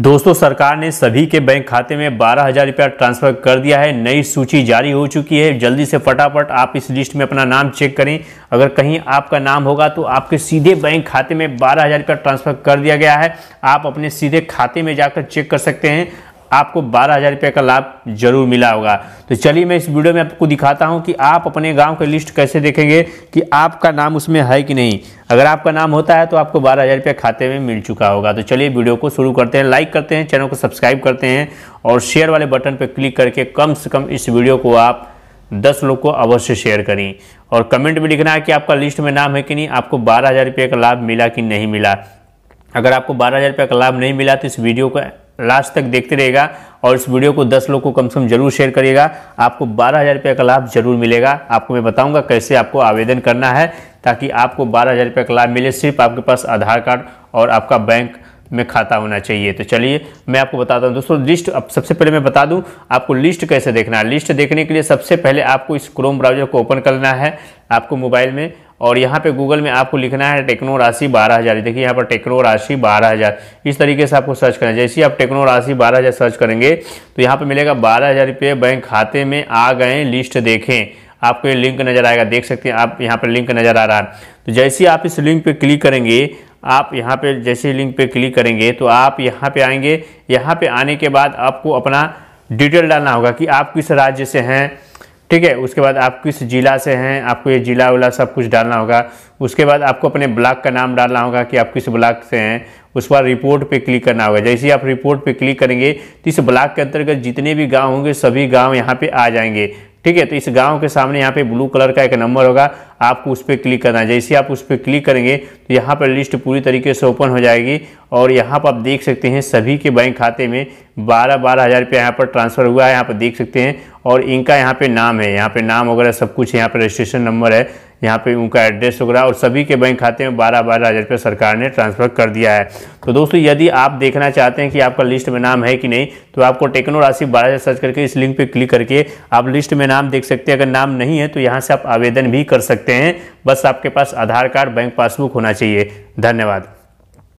दोस्तों सरकार ने सभी के बैंक खाते में बारह हज़ार रुपया ट्रांसफ़र कर दिया है नई सूची जारी हो चुकी है जल्दी से फटाफट आप इस लिस्ट में अपना नाम चेक करें अगर कहीं आपका नाम होगा तो आपके सीधे बैंक खाते में बारह हज़ार रुपया ट्रांसफ़र कर दिया गया है आप अपने सीधे खाते में जाकर चेक कर सकते हैं आपको बारह हज़ार रुपये का लाभ जरूर मिला होगा तो चलिए मैं इस वीडियो में आपको दिखाता हूँ कि आप अपने गाँव के लिस्ट कैसे देखेंगे कि आपका नाम उसमें है कि नहीं अगर आपका नाम होता है तो आपको बारह हज़ार रुपये खाते में मिल चुका होगा तो चलिए वीडियो को शुरू करते हैं लाइक करते हैं चैनल को सब्सक्राइब करते हैं और शेयर वाले बटन पर क्लिक करके कम से कम इस वीडियो को आप दस लोग को अवश्य शेयर करें और कमेंट में लिखना है कि आपका लिस्ट में नाम है कि नहीं आपको बारह हज़ार रुपये का लाभ मिला कि नहीं मिला अगर आपको बारह हज़ार रुपये का लाभ नहीं मिला तो इस वीडियो का लास्ट तक देखते रहेगा और इस वीडियो को 10 लोग को कम से कम जरूर शेयर करिएगा आपको बारह हज़ार रुपये का लाभ जरूर मिलेगा आपको मैं बताऊंगा कैसे आपको आवेदन करना है ताकि आपको बारह हज़ार रुपये का लाभ मिले सिर्फ आपके पास आधार कार्ड और आपका बैंक में खाता होना चाहिए तो चलिए मैं आपको बताता हूँ दोस्तों लिस्ट अब सबसे पहले मैं बता दूँ आपको लिस्ट कैसे देखना है लिस्ट देखने के लिए सबसे पहले आपको इस क्रोम ब्राउजर को ओपन करना है आपको मोबाइल में और यहाँ पे गूगल में आपको लिखना है टेक्नो राशि बारह हज़ार देखिए यहाँ पर टेक्नो राशि बारह हज़ार इस तरीके से आपको सर्च करना है जैसे आप टेक्नो राशि बारह हज़ार सर्च करेंगे तो यहाँ पर मिलेगा बारह हज़ार रुपये बैंक खाते में आ गए लिस्ट देखें आपको ये लिंक नज़र आएगा देख सकते हैं आप यहाँ पर लिंक नज़र आ रहा है तो जैसे आप इस लिंक पर क्लिक करेंगे आप यहाँ पर जैसे लिंक पर क्लिक करेंगे तो आप यहाँ पर आएँगे यहाँ पर आने के बाद आपको अपना डिटेल डालना होगा कि आप किस राज्य से हैं ठीक है उसके बाद आप किस ज़िला से हैं आपको ये ज़िला उला सब कुछ डालना होगा उसके बाद आपको अपने ब्लॉक का नाम डालना होगा कि आप किस ब्लॉक से हैं उस पर रिपोर्ट पे क्लिक करना होगा जैसे ही आप रिपोर्ट पे क्लिक करेंगे तो इस ब्लॉक के अंतर्गत जितने भी गांव होंगे सभी गांव यहाँ पे आ जाएंगे ठीक है तो इस गांव के सामने यहाँ पे ब्लू कलर का एक नंबर होगा आपको उस पर क्लिक करना है जैसे आप उस पर क्लिक करेंगे तो यहाँ पर लिस्ट पूरी तरीके से ओपन हो जाएगी और यहाँ पर आप देख सकते हैं सभी के बैंक खाते में बारह बारह हज़ार रुपया यहाँ पर ट्रांसफ़र हुआ है यहाँ पर देख सकते हैं और इनका यहाँ पे नाम है यहाँ पे नाम वगैरह सब कुछ यहाँ पर रजिस्ट्रेशन नंबर है यहाँ पे उनका एड्रेस वगैरह और सभी के बैंक खाते में बारह बारह हज़ार रुपये सरकार ने ट्रांसफ़र कर दिया है तो दोस्तों यदि आप देखना चाहते हैं कि आपका लिस्ट में नाम है कि नहीं तो आपको टेक्नो राशि बारह हज़ार सर्च करके इस लिंक पर क्लिक करके आप लिस्ट में नाम देख सकते हैं अगर नाम नहीं है तो यहाँ से आप आवेदन भी कर सकते हैं बस आपके पास आधार कार्ड बैंक पासबुक होना चाहिए धन्यवाद